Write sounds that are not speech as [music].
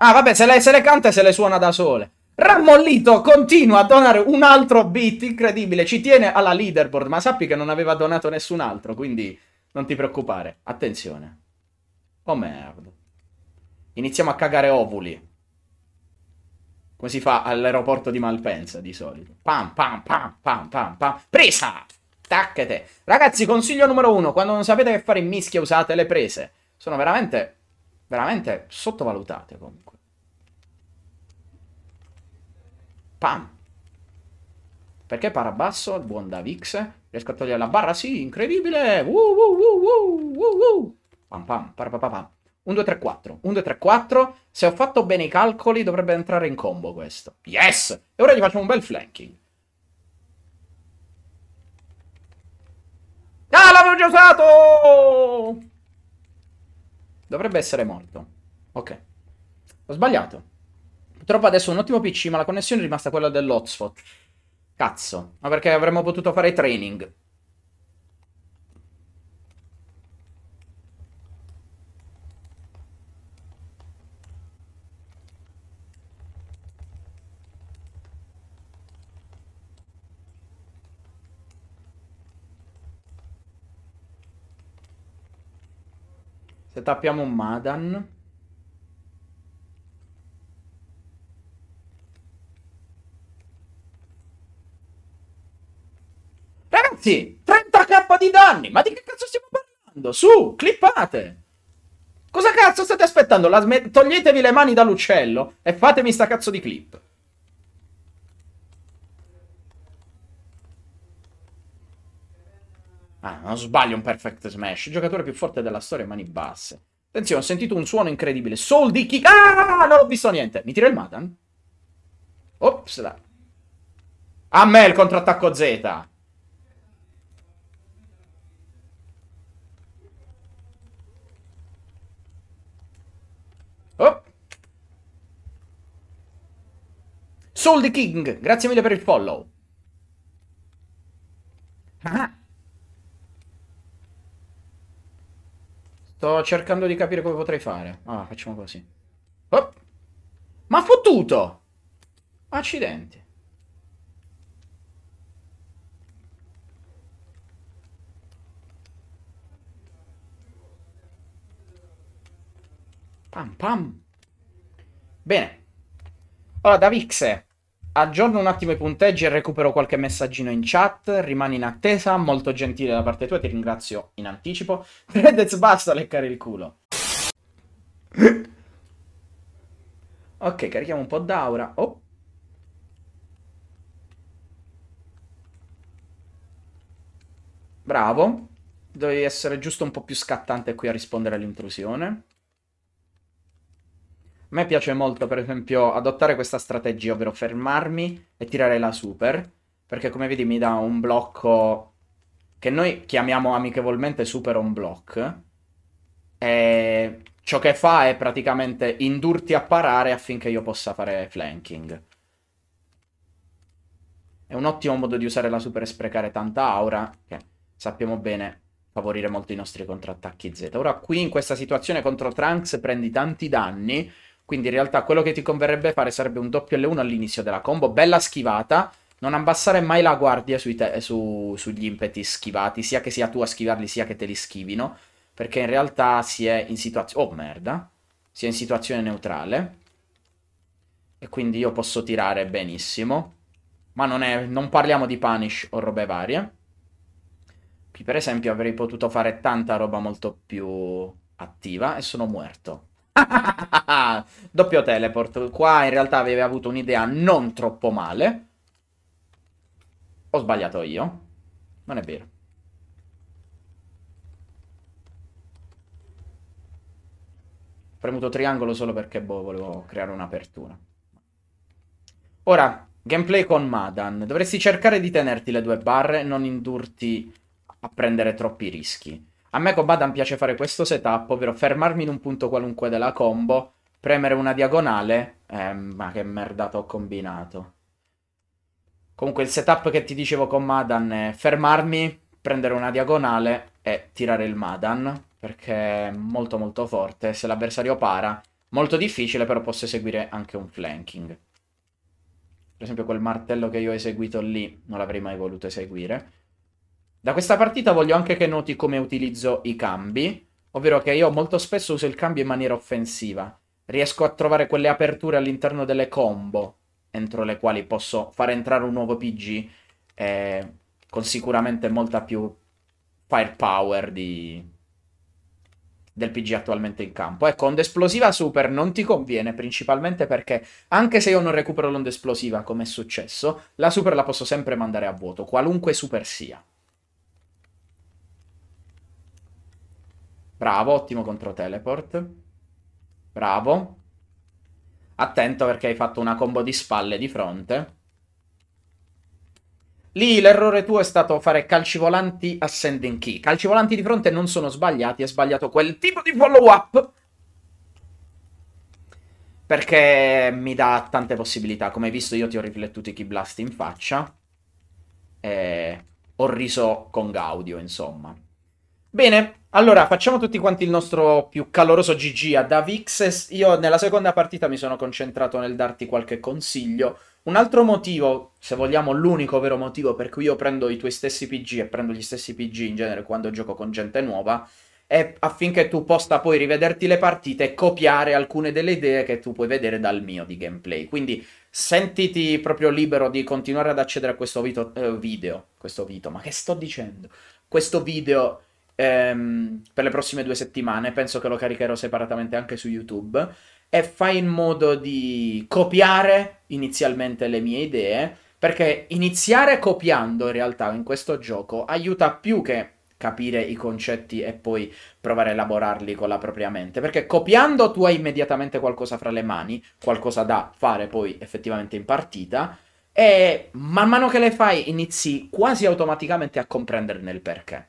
Ah, vabbè, se le, se le canta e se le suona da sole. Rammollito continua a donare un altro beat incredibile, ci tiene alla leaderboard, ma sappi che non aveva donato nessun altro, quindi non ti preoccupare. Attenzione. Oh merda. Iniziamo a cagare ovuli. Come si fa all'aeroporto di Malpensa di solito. Pam, pam, pam, pam, pam, pam. Presa! Tacchete. Ragazzi, consiglio numero uno, quando non sapete che fare in mischia usate le prese. Sono veramente veramente sottovalutate comunque. Pam! Perché parabasso, buon Davix, riesco a togliere la barra, sì, incredibile! Uh, uh, uh, pam pam, parapapam. 1, 2, 3, 4. 1, 2, 3, 4. Se ho fatto bene i calcoli dovrebbe entrare in combo questo. Yes! E ora gli facciamo un bel flanking. Ah, l'avevo già usato! Dovrebbe essere morto. Ok. Ho sbagliato. Purtroppo adesso ho un ottimo PC, ma la connessione è rimasta quella dell'hotspot. Cazzo. Ma perché avremmo potuto fare training. Se tappiamo un Madan... Ragazzi, 30k di danni! Ma di che cazzo stiamo parlando? Su, clippate! Cosa cazzo state aspettando? Toglietevi le mani dall'uccello e fatemi sta cazzo di clip. Ah, non sbaglio un perfect smash. Giocatore più forte della storia, mani basse. Attenzione, ho sentito un suono incredibile. Soul di kick. Ah, non ho visto niente. Mi tira il Matan? Ops, là. A me il contrattacco Z. Soul di King, grazie mille per il follow. Sto cercando di capire come potrei fare. Ah, facciamo così. Ma ha fottuto! Accidenti. Pam pam. Bene. Allora, da Vixe aggiorno un attimo i punteggi e recupero qualche messaggino in chat. Rimani in attesa, molto gentile da parte tua, ti ringrazio in anticipo. [laughs] Fredez, basta leccare il culo. ok, carichiamo un po' d'aura. Oh. Bravo. Devi essere giusto un po' più scattante qui a rispondere all'intrusione. A me piace molto, per esempio, adottare questa strategia, ovvero fermarmi e tirare la super, perché come vedi mi dà un blocco che noi chiamiamo amichevolmente super on block, e ciò che fa è praticamente indurti a parare affinché io possa fare flanking. È un ottimo modo di usare la super e sprecare tanta aura, che sappiamo bene favorire molto i nostri contrattacchi Z. Ora qui in questa situazione contro Trunks prendi tanti danni, quindi in realtà quello che ti converrebbe fare sarebbe un doppio L1 all'inizio della combo, bella schivata, non abbassare mai la guardia te- su- sugli impeti schivati, sia che sia tu a schivarli, sia che te li schivino, perché in realtà si è in situazione... Oh merda! Si è in situazione neutrale. E quindi io posso tirare benissimo. Ma non, è... non parliamo di punish o robe varie. Qui per esempio avrei potuto fare tanta roba molto più attiva e sono muerto. [laughs] Doppio teleport. Qua in realtà avevi avuto un'idea non troppo male. Ho sbagliato io. Non è vero. Ho premuto triangolo solo perché boh, volevo creare un'apertura. Ora, gameplay con Madan. Dovresti cercare di tenerti le due barre e non indurti a prendere troppi rischi. A me con Badan piace fare questo setup, ovvero fermarmi in un punto qualunque della combo, premere una diagonale... Eh, ma che merda ho combinato. Comunque il setup che ti dicevo con Madan è fermarmi, prendere una diagonale e tirare il Madan, perché è molto molto forte. Se l'avversario para, molto difficile, però posso eseguire anche un flanking. Per esempio quel martello che io ho eseguito lì non l'avrei mai voluto eseguire. Da questa partita voglio anche che noti come utilizzo i cambi, ovvero che io molto spesso uso il cambio in maniera offensiva. Riesco a trovare quelle aperture all'interno delle combo, entro le quali posso far entrare un nuovo PG eh, con sicuramente molta più firepower di... del PG attualmente in campo. Ecco, onda esplosiva super non ti conviene principalmente perché anche se io non recupero l'onda esplosiva come è successo, la super la posso sempre mandare a vuoto, qualunque super sia. Bravo, ottimo contro teleport. Bravo. Attento perché hai fatto una combo di spalle di fronte. Lì l'errore tuo è stato fare calci volanti a send key. Calci volanti di fronte non sono sbagliati, è sbagliato quel tipo di follow up. Perché mi dà tante possibilità. Come hai visto io ti ho riflettuto i key blast in faccia. E ho riso con Gaudio, insomma. Bene, allora facciamo tutti quanti il nostro più caloroso GG a Davix. Io nella seconda partita mi sono concentrato nel darti qualche consiglio. Un altro motivo, se vogliamo l'unico vero motivo per cui io prendo i tuoi stessi PG e prendo gli stessi PG in genere quando gioco con gente nuova, è affinché tu possa poi rivederti le partite e copiare alcune delle idee che tu puoi vedere dal mio di gameplay. Quindi sentiti proprio libero di continuare ad accedere a questo video, eh, video questo video, ma che sto dicendo? Questo video ehm, per le prossime due settimane, penso che lo caricherò separatamente anche su YouTube, e fai in modo di copiare inizialmente le mie idee, perché iniziare copiando in realtà in questo gioco aiuta più che capire i concetti e poi provare a elaborarli con la propria mente. Perché copiando tu hai immediatamente qualcosa fra le mani, qualcosa da fare poi effettivamente in partita, e man mano che le fai inizi quasi automaticamente a comprenderne il perché.